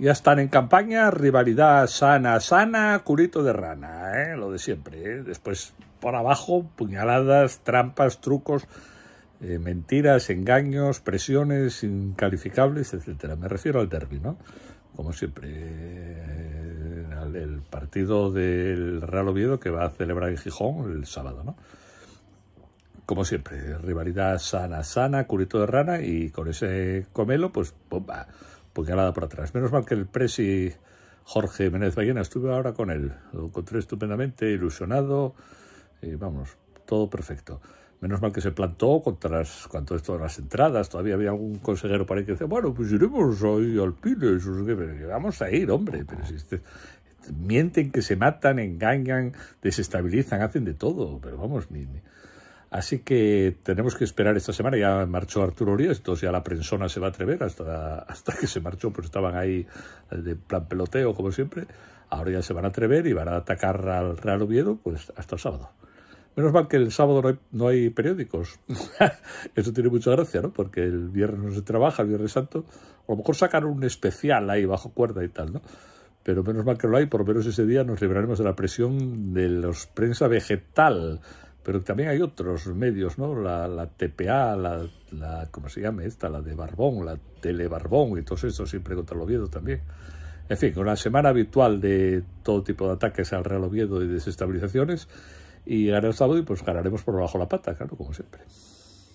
Ya están en campaña, rivalidad sana, sana, curito de rana, ¿eh? lo de siempre. ¿eh? Después por abajo, puñaladas, trampas, trucos, eh, mentiras, engaños, presiones incalificables, etcétera. Me refiero al derby, ¿no? Como siempre, eh, el partido del Real Oviedo que va a celebrar en Gijón el sábado, ¿no? Como siempre, rivalidad sana, sana, curito de rana y con ese comelo, pues bomba. Porque nada por atrás. Menos mal que el presi Jorge Menéndez Ballena, estuve ahora con él, lo encontré estupendamente, ilusionado, y vamos, todo perfecto. Menos mal que se plantó contra las, las entradas. Todavía había algún consejero para ahí que decía, bueno, pues iremos ahí al Pile. Vamos a ir, hombre. Pero si este, mienten que se matan, engañan, desestabilizan, hacen de todo. Pero vamos, ni Así que tenemos que esperar esta semana. Ya marchó Arturo Ríos, entonces ya la prensona se va a atrever hasta, hasta que se marchó, pues estaban ahí eh, de plan peloteo, como siempre. Ahora ya se van a atrever y van a atacar al Real Oviedo pues, hasta el sábado. Menos mal que el sábado no hay, periódicos. Eso tiene mucha gracia, ¿no? Porque el viernes no se trabaja, el viernes santo. A lo mejor sacaron un especial ahí bajo cuerda y tal, ¿no? Pero menos mal que lo hay, por lo menos ese día nos libraremos de la presión de los prensa vegetal pero también hay otros medios, ¿no? La, TPA, la, ¿cómo se llama esta? La de Barbón, la Telebarbón y todo eso, siempre contra el Oviedo también. En fin, una semana habitual de todo tipo de ataques al Real Oviedo y desestabilizaciones. Y el sábado y pues ganaremos por bajo la pata, claro, como siempre.